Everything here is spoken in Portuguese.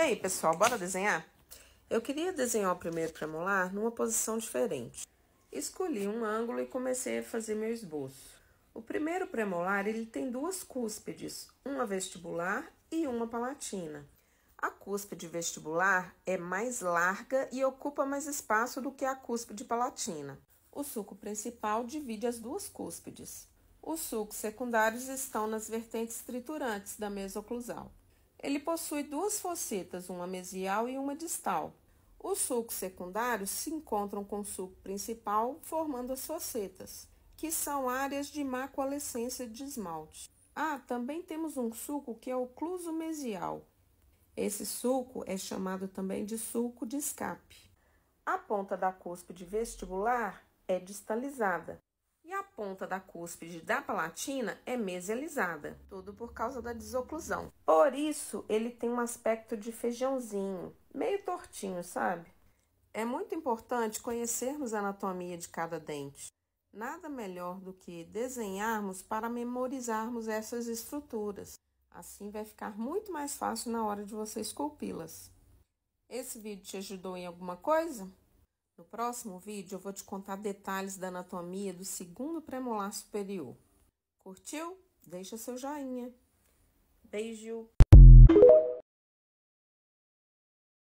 E aí, pessoal, bora desenhar? Eu queria desenhar o primeiro premolar numa posição diferente. Escolhi um ângulo e comecei a fazer meu esboço. O primeiro premolar, ele tem duas cúspides, uma vestibular e uma palatina. A cúspide vestibular é mais larga e ocupa mais espaço do que a cúspide palatina. O suco principal divide as duas cúspides. Os sucos secundários estão nas vertentes triturantes da mesoclusal. Ele possui duas focetas, uma mesial e uma distal. Os sulcos secundários se encontram com o sulco principal, formando as focetas, que são áreas de má coalescência de esmalte. Ah, também temos um sulco que é o cluso mesial. Esse sulco é chamado também de sulco de escape. A ponta da cúspide vestibular é distalizada, a ponta da cúspide da palatina é mesializada, tudo por causa da desoclusão. Por isso, ele tem um aspecto de feijãozinho, meio tortinho, sabe? É muito importante conhecermos a anatomia de cada dente. Nada melhor do que desenharmos para memorizarmos essas estruturas. Assim vai ficar muito mais fácil na hora de você esculpi-las. Esse vídeo te ajudou em alguma coisa? No próximo vídeo eu vou te contar detalhes da anatomia do segundo premolar superior. Curtiu? Deixa seu joinha. Beijo!